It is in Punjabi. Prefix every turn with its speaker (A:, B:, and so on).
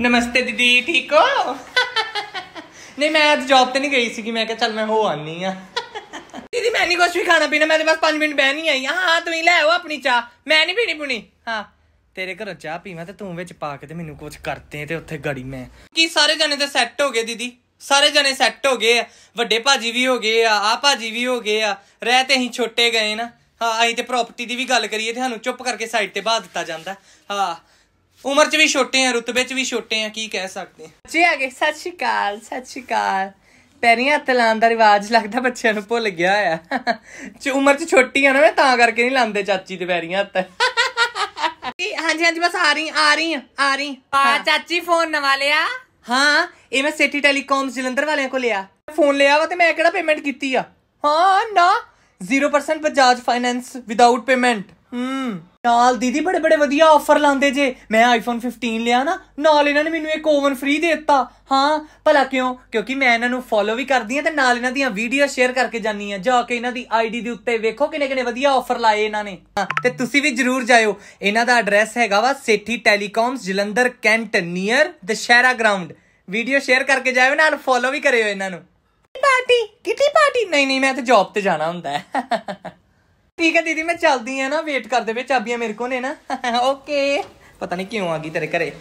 A: ਨਮਸਤੇ ਦੀਦੀ ਠੀਕ ਹੋ ਨਹੀਂ ਮੈਂ ਅੱਜ ਜੌਬ ਤੇ ਨਹੀਂ ਗਈ ਸੀ ਕਿ ਮੈਂ ਕਿਹਾ ਚੱਲ ਮੈਂ ਹੋ ਆਨੀ ਆ ਦੀਦੀ ਮੈਂ ਨਹੀਂ ਕੁਝ ਵੀ ਖਾਣਾ ਪੀਣਾ ਮੈਂ ਤੇ ਬਸ 5 ਮਿੰਟ ਬਹਿ ਨਹੀਂ ਆਈ ਹਾਂ ਹੀ ਲੈ ਆਓ ਆਪਣੀ ਚਾਹ ਮੈਂ ਨਹੀਂ ਪੀਣੀ ਪੁਣੀ ਹਾਂ ਤੇਰੇ ਘਰੋਂ ਚਾਹ ਪੀਵਾਂ ਤੇ ਤੂੰ ਵਿੱਚ ਪਾ ਕੇ ਤੇ ਮੈਨੂੰ ਕੁਝ ਕਰਤੇ ਤੇ ਉੱਥੇ ਗੜੀ ਮੈਂ ਕੀ ਸਾਰੇ ਜਣੇ ਤੇ ਸੈੱਟ ਹੋ ਗਏ ਦੀਦੀ ਸਾਰੇ ਜਣੇ ਸੈੱਟ ਹੋ ਗਏ ਆ ਵੱਡੇ ਭਾਜੀ ਵੀ ਹੋ ਗਏ ਆ ਆ ਭਾਜੀ ਵੀ ਹੋ ਗਏ ਆ ਰਹਿ ਤੇ ਅਸੀਂ ਛੋਟੇ ਗਏ ਨਾ ਹਾਂ ਅਸੀਂ ਤੇ ਪ੍ਰਾਪਰਟੀ ਦੀ ਵੀ ਗੱਲ ਕਰੀਏ ਤੇ ਸਾਨੂੰ ਚੁੱਪ ਕਰਕੇ ਸਾਈਡ ਤੇ ਬਾਹ ਦਿੱਤਾ ਜਾਂਦਾ ਹਾਂ ਉਮਰ 'ਚ ਵੀ ਛੋਟੇ ਆ ਰੁਤਬੇ 'ਚ ਵੀ ਛੋਟੇ ਆ ਕੀ ਕਹਿ ਸਕਦੇ ਆ
B: ਜੀ ਆ ਗਏ ਸਤਿ ਸ਼੍ਰੀ ਅਕਾਲ ਸਤਿ ਸ਼੍ਰੀ ਅਕਾਲ ਪੈਰੀਆਂ ਹੱਥ ਲਾਉਣ ਦਾ ਰਿਵਾਜ ਲੱਗਦਾ ਬੱਚਿਆਂ ਨੂੰ ਭੁੱਲ ਗਿਆ ਆ
A: ਚ ਉਮਰ 'ਚ ਛੋਟੀ ਆ ਨਾ ਮੈਂ ਤਾਂ ਕਰਕੇ ਨਹੀਂ ਲਾਉਂਦੇ ਚਾਚੀ
B: ਦੇ ਪੈਰੀਆਂ ਹੱਥ ਹਾਂਜੀ ਹਾਂਜੀ ਬਸ ਆ ਰਹੀ ਆ ਰਹੀ ਆ ਰਹੀ ਆ ਚਾਚੀ
A: ਫੋਨ ਨਵਾ ਲਿਆ ਹਾਂ ਇਹ ਮੈਂ ਸਿਟੀ ਟੈਲੀਕਾਮ ਜਲੰਧਰ ਵਾਲਿਆਂ ਕੋ ਲਿਆ ਫੋਨ ਲਿਆ ਵਾ ਤੇ ਮੈਂ ਕਿਹੜਾ ਪੇਮੈਂਟ ਕੀਤੀ ਆ ਹਾਂ ਨਾ 0% ਬਜਾਜ ਫਾਈਨੈਂਸ ਵਿਦਆਊਟ ਪੇਮੈਂਟ ਹੂੰ ਨਾਲ ਦੀਦੀ ਬੜੇ ਬੜੇ ਵਧੀਆ ਆਫਰ ਲਾਉਂਦੇ ਜੇ ਮੈਂ ਆਈਫੋਨ 15 ਲਿਆ ਨਾ ਨਾਲ ਇਹਨਾਂ ਨੇ ਮੈਨੂੰ ਇੱਕ ਓਵਨ ਫ੍ਰੀ ਦੇ ਦਿੱਤਾ ਹਾਂ ਭਲਾ ਕਿਉਂ ਕਿਉਂਕਿ ਮੈਂ ਇਹਨਾਂ ਨੂੰ ਫੋਲੋ ਵੀ ਕਰਦੀ ਆ ਤੇ ਨਾਲ ਇਹਨਾਂ ਦੀਆਂ ਵੀਡੀਓ ਸ਼ੇਅਰ ਕਰਕੇ ਜਾਨੀ ਆ ਜਾ ਕੇ ਇਹਨਾਂ ਦੀ ਆਈਡੀ ਦੇ ਉੱਤੇ ਵੇਖੋ ਕਿਨੇ ਕਿਨੇ ਵਧੀਆ ਆਫਰ ਲਾਏ ਇਹਨਾਂ ਨੇ ਤੇ ਤੁਸੀਂ ਵੀ ਜਰੂਰ ਜਾਇਓ ਇਹਨਾਂ ਦਾ ਐਡਰੈਸ ਹੈਗਾ ਵਾ Sethi telecoms Jalandhar cantt near Dussehra ground video share ਕਰਕੇ ਜਾਇਓ ਨਾਲ ਫੋਲੋ ਵੀ ਕਰਿਓ ਇਹਨਾਂ ਨੂੰ ਪਾਰਟੀ ਕਿੱਥੇ ਪਾਰਟੀ ਨਹੀਂ ਨਹੀਂ ਮੈਂ ਤਾਂ ਜੌਬ ਤੇ ਜਾਣਾ ਹੁੰਦਾ ਹੈ ਠੀਕ ਹੈ ਦੀਦੀ ਮੈਂ ਚੱਲਦੀ ਆ ਨਾ ਵੇਟ ਕਰਦੇ ਦੇਵੇ ਚਾਬੀਆਂ ਮੇਰੇ ਕੋਲ ਨੇ ਨਾ ਓਕੇ ਪਤਾ ਨਹੀਂ ਕਿਉਂ ਆ ਗਈ ਤੇਰੇ ਘਰੇ